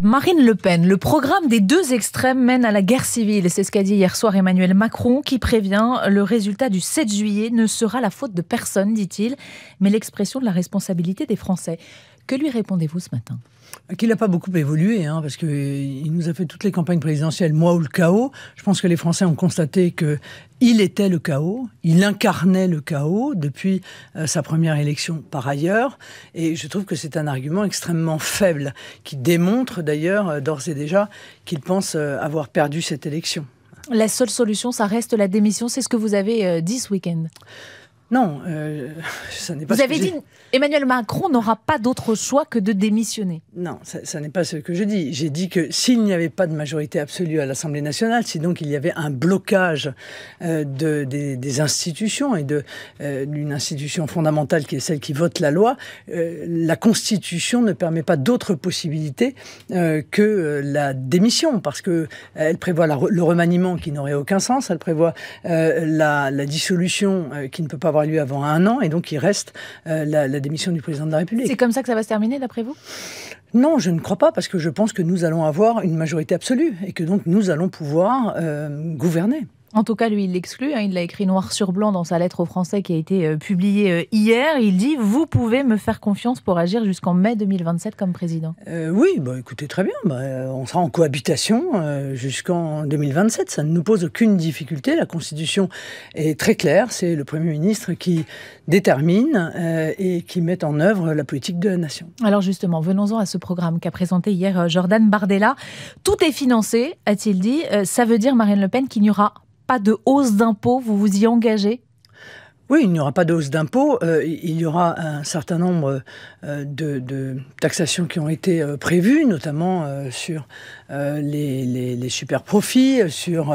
Marine Le Pen, le programme des deux extrêmes mène à la guerre civile. C'est ce qu'a dit hier soir Emmanuel Macron, qui prévient le résultat du 7 juillet ne sera la faute de personne, dit-il, mais l'expression de la responsabilité des Français. Que lui répondez-vous ce matin qu'il n'a pas beaucoup évolué, hein, parce qu'il euh, nous a fait toutes les campagnes présidentielles, moi ou le chaos. Je pense que les Français ont constaté que il était le chaos, il incarnait le chaos depuis euh, sa première élection par ailleurs, et je trouve que c'est un argument extrêmement faible, qui démontre d'ailleurs euh, d'ores et déjà qu'il pense avoir perdu cette élection. La seule solution, ça reste la démission, c'est ce que vous avez dit ce week-end. Non, euh, ça n'est pas. Vous avez dit Emmanuel Macron n'aura pas d'autre choix que de démissionner. Non, ça, n'est pas ce que je dis. J'ai dit que s'il n'y avait pas de majorité absolue à l'Assemblée nationale, si donc il y avait un blocage euh, de, des, institutions et euh, d'une institution fondamentale qui est celle qui vote la loi, la Constitution ne permet pas d'autres possibilités que la démission, parce que elle prévoit le remaniement qui n'aurait aucun sens, elle prévoit la, la, dissolution qui ne peut pas avoir lieu avant un an, et donc il reste euh, la, démission du président de la République. C'est comme ça que ça va se terminer, d'après vous non, je ne crois pas, parce que je pense que nous allons avoir une majorité absolue et que donc nous allons pouvoir euh, gouverner. En tout cas, lui, il l'exclut. Hein, il l'a écrit noir sur blanc dans sa lettre aux Français qui a été euh, publiée euh, hier. Il dit Vous pouvez me faire confiance pour agir jusqu'en mai 2027 comme président. Euh, oui, bah, écoutez, très bien. Bah, on sera en cohabitation jusqu'en 2027. Ça ne nous pose aucune difficulté. La Constitution est très claire. C'est le Premier ministre qui détermine et qui met en œuvre la politique de la nation. Alors, justement, venons-en à ce programme qu'a présenté hier Jordan Bardella. Tout est financé, a-t-il dit. ça veut dire, Marine Le Pen, qu'il n'y aura de hausse d'impôts, vous vous y engagez oui, il n'y aura pas de hausse d'impôts. Euh, il y aura un certain nombre euh, de, taxations qui ont été euh, prévues, notamment sur les, super profits, sur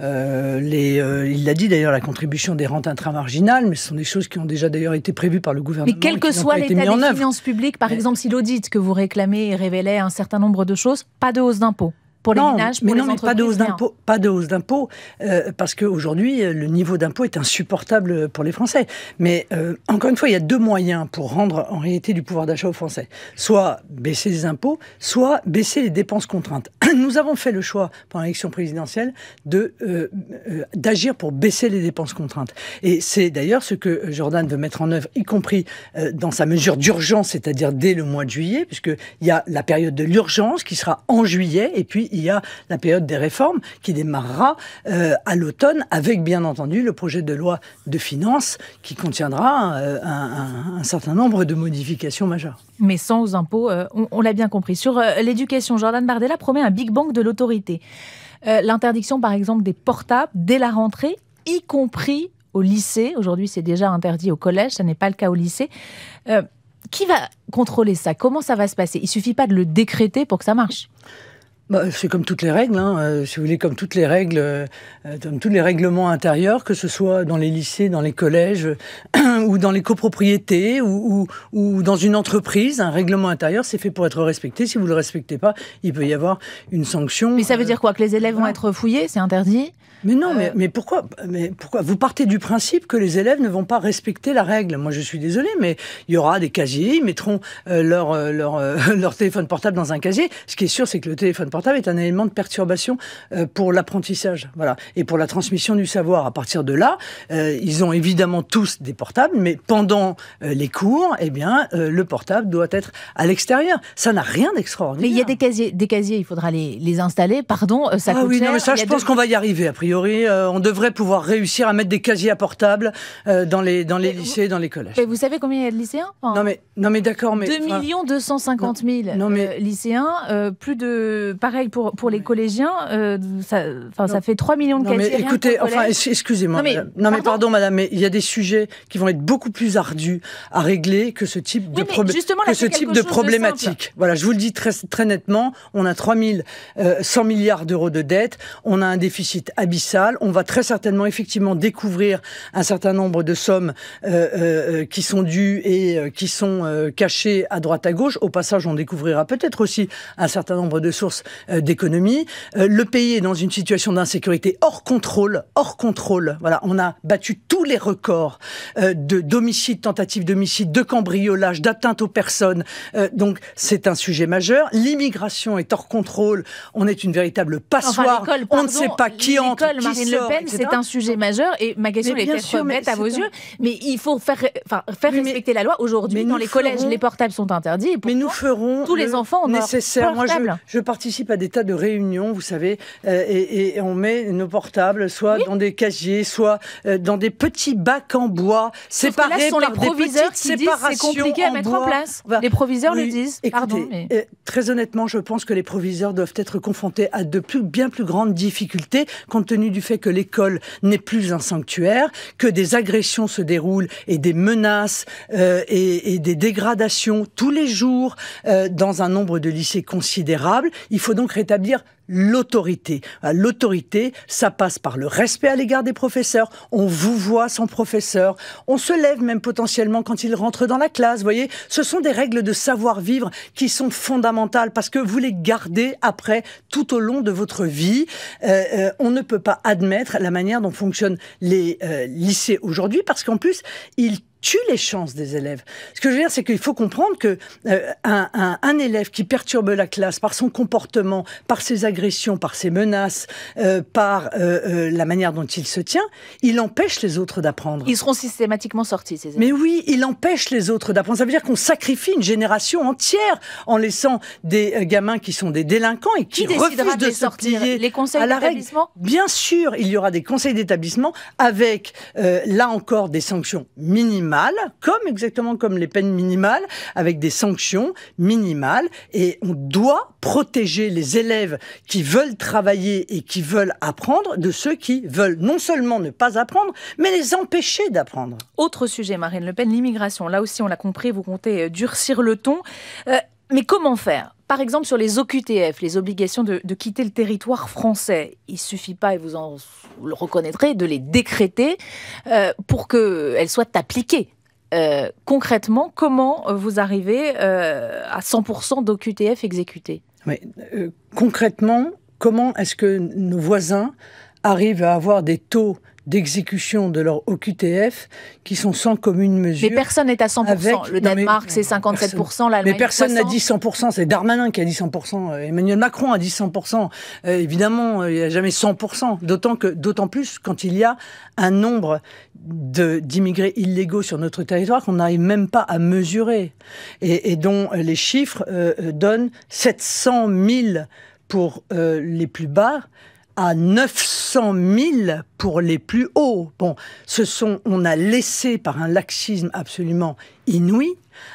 les. il l'a dit d'ailleurs, la contribution des rentes intramarginales, mais ce sont des choses qui ont déjà d'ailleurs été prévues par le gouvernement. Mais quel que soit l'état des finances publiques, par exemple, si l'audit que vous réclamez révélait un certain nombre de choses, pas de hausse d'impôts non, mais non, Mais pas de hausse d'impôt, pas de d'impôt, euh, parce qu'aujourd'hui euh, le niveau d'impôt est insupportable euh, pour les Français. Mais euh, encore une fois, il y a deux moyens pour rendre en réalité du pouvoir d'achat aux Français soit baisser les impôts, soit baisser les dépenses contraintes. Nous avons fait le choix pendant l'élection présidentielle de d'agir pour baisser les dépenses contraintes. Et c'est d'ailleurs ce que Jordan veut mettre en œuvre, y compris dans sa mesure d'urgence, c'est-à-dire dès le mois de juillet, puisqu'il il y a la période de l'urgence qui sera en juillet, et puis il y a la période des réformes qui démarrera euh, à l'automne avec, bien entendu, le projet de loi de finances qui contiendra euh, un, certain nombre de modifications majeures. Mais sans aux impôts, euh, on, l'a bien compris. Sur l'éducation, Jordan Bardella promet un Big Bang de l'autorité. L'interdiction, par exemple, des portables dès la rentrée, y compris au lycée. Aujourd'hui, c'est déjà interdit au collège, ça n'est pas le cas au lycée. qui va contrôler ça Comment ça va se passer Il suffit pas de le décréter pour que ça marche. Bah, c'est comme toutes les règles, hein, euh, si vous voulez, comme toutes les règles, euh, euh, tous les règlements intérieurs, que ce soit dans les lycées, dans les collèges, ou dans les copropriétés, ou, dans une entreprise. Un règlement intérieur, c'est fait pour être respecté. Si vous ne le respectez pas, il peut y avoir une sanction. Mais ça veut dire quoi Que les élèves vont être fouillés C'est interdit mais non, mais, euh. mais, pourquoi Mais pourquoi Vous partez du principe que les élèves ne vont pas respecter la règle. Moi, je suis désolé, mais il y aura des casiers. Ils mettront euh, leur euh, leur, leur téléphone portable dans un casier. Ce qui est sûr, c'est que le téléphone portable est un élément de perturbation pour l'apprentissage, voilà, et pour la transmission du savoir. À partir de là, ils ont évidemment tous des portables, mais pendant les cours, eh bien, le portable doit être à l'extérieur. Ça n'a rien d'extraordinaire. Mais il y a des casiers, des casiers, il faudra les, les installer. Pardon, ça ah oui, non, mais ça, je pense qu'on va y arriver a priori euh, on devrait pouvoir réussir à mettre des casiers portables euh, dans les, dans les lycées, dans les collèges. Mais vous savez combien il y a de lycéens Non mais, non mais d'accord, mais... 2 millions 250 000 non, euh, lycéens, plus de... Pareil pour, pour les collégiens, ça, ça fait 3 millions de non, Mais écoutez, enfin, excusez-moi, non, mais, pardon. madame, mais il y a des sujets qui vont être beaucoup plus ardus à régler que ce type de, problème ce type de problématique. voilà, je vous le dis très, très nettement, on a 3 100 milliards d'euros de dettes, on a un déficit abyssal on va très certainement effectivement découvrir un certain nombre de sommes euh, euh, euh, qui sont dues et qui sont cachées à droite à gauche. Au passage, on découvrira peut-être aussi un certain nombre de sources d'économie. le pays est dans une situation d'insécurité hors contrôle, hors contrôle. Voilà, on a battu tous les records de tentatives de d'homicide, de cambriolage, d'atteinte aux personnes. donc c'est un sujet majeur. L'immigration est hors contrôle. On est une véritable passoire. on ne sait pas qui entre, Marine Le Pen, c'est un sujet majeur. Et ma question est à vos yeux. Mais il faut faire, faire respecter la loi. Aujourd'hui, dans les collèges, les portables sont interdits. mais nous ferons tous les enfants Moi, je, participe à des tas de réunions, vous savez, euh, et, on met nos portables soit dans des casiers, soit euh, dans des petits bacs en bois séparés les proviseurs c'est compliqué à mettre en place. les proviseurs le disent. Pardon, euh, très honnêtement, je pense que les proviseurs doivent être confrontés à de plus, bien plus grandes difficultés compte du fait que l'école n'est plus un sanctuaire, que des agressions se déroulent et des menaces euh, et, des dégradations tous les jours euh, dans un nombre de lycées considérable. Il faut donc rétablir l'autorité. L'autorité, ça passe par le respect à l'égard des professeurs. On vous voit sans professeur. On se lève même potentiellement quand il rentre dans la classe. Vous voyez, ce sont des règles de savoir-vivre qui sont fondamentales parce que vous les gardez après tout au long de votre vie. Euh, euh, on ne peut pas admettre la manière dont fonctionnent les euh, lycées aujourd'hui parce qu'en plus, ils tue les chances des élèves. Ce que je veux dire, c'est qu'il faut comprendre que euh, un, élève qui perturbe la classe par son comportement, par ses agressions, par ses menaces, euh, par euh, la manière dont il se tient, il empêche les autres d'apprendre. Ils seront systématiquement sortis, ces élèves. Mais oui, il empêche les autres d'apprendre. Ça veut dire qu'on sacrifie une génération entière en laissant des gamins qui sont des délinquants et qui, refusent de, de sortir les conseils d'établissement. Bien sûr, il y aura des conseils d'établissement avec, là encore, des sanctions minimales comme exactement comme les peines minimales, avec des sanctions minimales. Et on doit protéger les élèves qui veulent travailler et qui veulent apprendre de ceux qui veulent non seulement ne pas apprendre, mais les empêcher d'apprendre. Autre sujet, Marine Le Pen, l'immigration. Là aussi, on l'a compris, vous comptez durcir le ton. Euh, mais comment faire Par exemple, sur les OQTF, les obligations de, quitter le territoire français, il suffit pas, et vous en le reconnaîtrez, de les décréter euh, pour qu'elles soient appliquées. Euh, concrètement, comment euh, vous arrivez à 100% d'OQTF exécutés Concrètement, comment est-ce que nos voisins arrivent à avoir des taux d'exécution de leur OQTF qui sont sans commune mesure. Mais personne n'est à 100%. Le Danemark, c'est 57%. mais personne n'a dit 100%. C'est Darmanin qui a dit 100%. Euh, Emmanuel Macron a dit 100%. Euh, évidemment, euh, il n'y a jamais 100%. D'autant que, d'autant plus quand il y a un nombre d'immigrés illégaux sur notre territoire qu'on n'arrive même pas à mesurer et, dont les chiffres donnent 700 000 pour les plus bas, à 900 000 pour les plus hauts. Bon, ce sont, on a laissé par un laxisme absolument inouï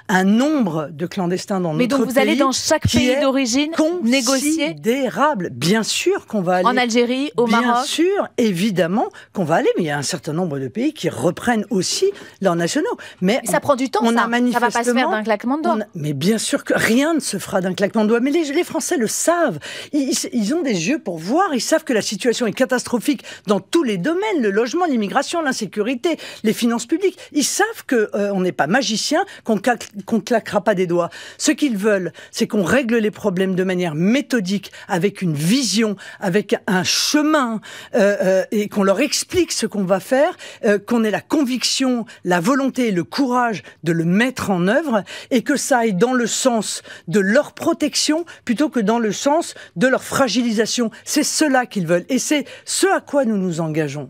un nombre de clandestins dans notre pays. Mais donc vous allez dans chaque pays d'origine négocier Considérable. Bien sûr qu'on va aller. En Algérie, au Maroc Bien sûr, évidemment qu'on va aller, mais il y a un certain nombre de pays qui reprennent aussi leurs nationaux. Mais, ça prend du temps, on ça. A va pas se faire d'un claquement de doigts. mais bien sûr que rien ne se fera d'un claquement de doigts. Mais les, Français le savent. Ils, ont des yeux pour voir. Ils savent que la situation est catastrophique dans tous les domaines le logement, l'immigration, l'insécurité, les finances publiques. Ils savent qu'on euh, on n'est pas magicien, qu'on qu'on claquera pas des doigts. Ce qu'ils veulent, c'est qu'on règle les problèmes de manière méthodique, avec une vision, avec un chemin, euh, euh, et qu'on leur explique ce qu'on va faire, euh, qu'on ait la conviction, la volonté et le courage de le mettre en œuvre, et que ça aille dans le sens de leur protection plutôt que dans le sens de leur fragilisation. C'est cela qu'ils veulent, et c'est ce à quoi nous nous engageons.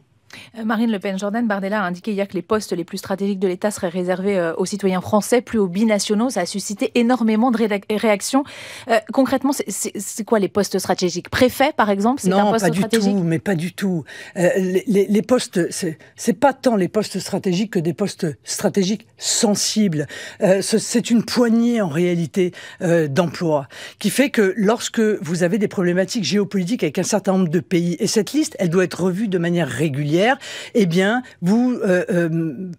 Euh, Marine Le Pen, Jordan Bardella a indiqué hier que les postes les plus stratégiques de l'État seraient réservés euh, aux citoyens français, plus aux binationaux. Ça a suscité énormément de euh, réactions. concrètement, c'est quoi les postes stratégiques Préfet, par exemple Non, pas du tout, mais pas du tout. les, postes, c'est pas tant les postes stratégiques que des postes stratégiques sensibles. c'est une poignée, en réalité, d'emplois qui fait que lorsque vous avez des problématiques géopolitiques avec un certain nombre de pays, et cette liste, elle doit être revue de manière régulière, eh bien, vous euh, euh,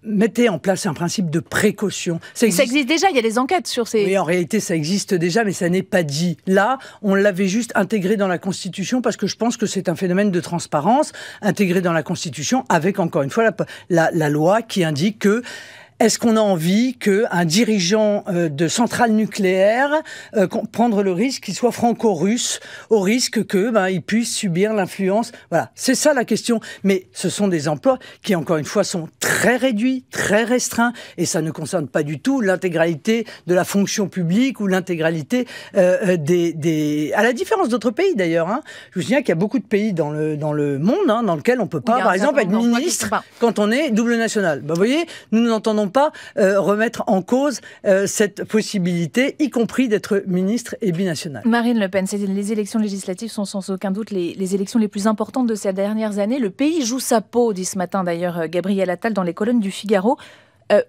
mettez en place un principe de précaution. Ça existe... déjà, il y a des enquêtes sur ces... Mais en réalité, ça existe déjà, mais ça n'est pas dit. Là, on l'avait juste intégré dans la Constitution parce que je pense que c'est un phénomène de transparence intégré dans la Constitution avec, encore une fois, la loi qui indique que est-ce qu'on a envie qu'un dirigeant euh, de centrale nucléaire euh, prendre le risque qu'il soit franco-russe, au risque que ben, il puisse subir l'influence Voilà, c'est ça la question. Mais ce sont des emplois qui, encore une fois, sont très réduits, très restreints, et ça ne concerne pas du tout l'intégralité de la fonction publique ou l'intégralité euh, euh, des, des, À la différence d'autres pays d'ailleurs, hein. je vous bien qu'il y a beaucoup de pays dans le, dans le monde hein, dans lequel on ne peut pas, par exemple, être ministre quand on est double national. Ben, vous voyez, nous nous entendons pas euh, remettre en cause euh, cette possibilité, y compris d'être ministre et binational. Marine Le Pen, les élections législatives sont sans aucun doute les, élections les plus importantes de ces dernières années. Le pays joue sa peau, dit ce matin d'ailleurs euh, Gabriel Attal dans les colonnes du Figaro.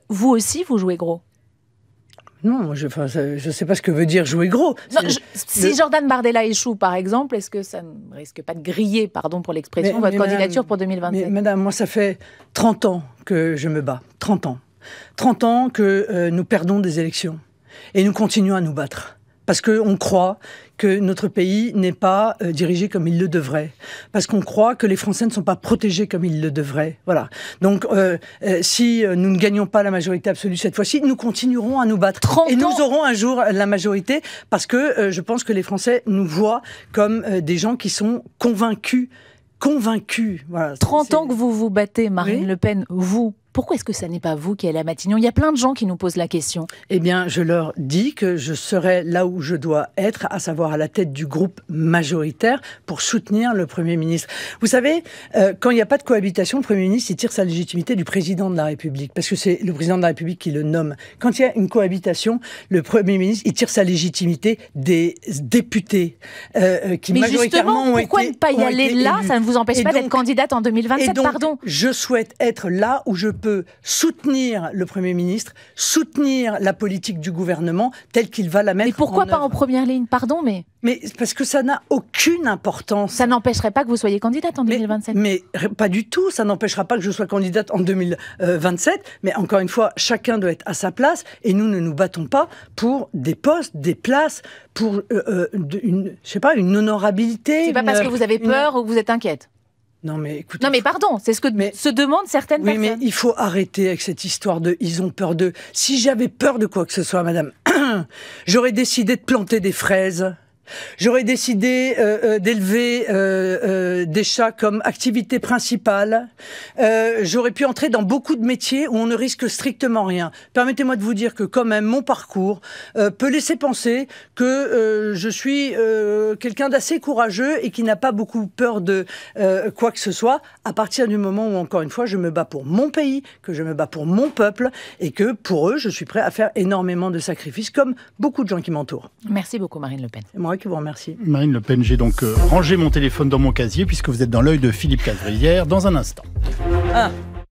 vous aussi, vous jouez gros non, je ne sais pas ce que veut dire jouer gros. si Jordan Bardella échoue, par exemple, est-ce que ça ne risque pas de griller, pardon pour l'expression, votre candidature pour 2027 Madame, moi, ça fait 30 ans que je me bats. 30 ans. 30 ans que euh, nous perdons des élections et nous continuons à nous battre. Parce qu'on croit que notre pays n'est pas euh, dirigé comme il le devrait. Parce qu'on croit que les Français ne sont pas protégés comme ils le devraient. Voilà. Donc, euh, si nous ne gagnons pas la majorité absolue cette fois-ci, nous continuerons à nous battre. et nous aurons un jour la majorité parce que je pense que les Français nous voient comme des gens qui sont convaincus convaincus Voilà, 30 ans que vous vous battez, Marine Le Pen, vous, pourquoi est-ce que ça n'est pas vous qui allez à Matignon Il y a plein de gens qui nous posent la question. Eh bien, je leur dis que je serai là où je dois être, à savoir à la tête du groupe majoritaire pour soutenir le Premier ministre. Vous savez, euh, quand il n'y a pas de cohabitation, le Premier ministre, il tire sa légitimité du président de la République, parce que c'est le président de la République qui le nomme. Quand il y a une cohabitation, le Premier ministre, il tire sa légitimité des députés euh, euh, qui Mais justement, pourquoi ne pas y aller là Ça ne vous empêche pas d'être candidate en 2027, pardon. Je souhaite être là où je peut soutenir le Premier ministre, soutenir la politique du gouvernement telle qu'il va la mettre Mais pourquoi pas en première ligne Pardon, mais... Mais parce que ça n'a aucune importance. Ça n'empêcherait pas que vous soyez candidate en 2027 Mais pas du tout, ça n'empêchera pas que je sois candidate en 2027. Mais encore une fois, chacun doit être à sa place et nous ne nous battons pas pour des postes, des places, pour, euh, euh, une, je sais pas, une honorabilité. C'est pas parce que vous avez peur ou que vous êtes inquiète non mais écoutez, Non mais pardon, c'est ce que se demandent certaines oui, mais il faut arrêter avec cette histoire de ils ont peur d'eux. Si j'avais peur de quoi que ce soit, madame, j'aurais décidé de planter des fraises J'aurais décidé euh, euh, d'élever euh, des chats comme activité principale. J'aurais pu entrer dans beaucoup de métiers où on ne risque strictement rien. Permettez-moi de vous dire que quand même mon parcours peut laisser penser que je suis quelqu'un d'assez courageux et qui n'a pas beaucoup peur de quoi que ce soit à partir du moment où, encore une fois, je me bats pour mon pays, que je me bats pour mon peuple et que pour eux, je suis prêt à faire énormément de sacrifices, comme beaucoup de gens qui m'entourent. Merci beaucoup, Marine Le Pen vous remercie. Marine Le Pen, j'ai donc euh, rangé mon téléphone dans mon casier puisque vous êtes dans l'œil de Philippe Cadrière dans un instant. Ah.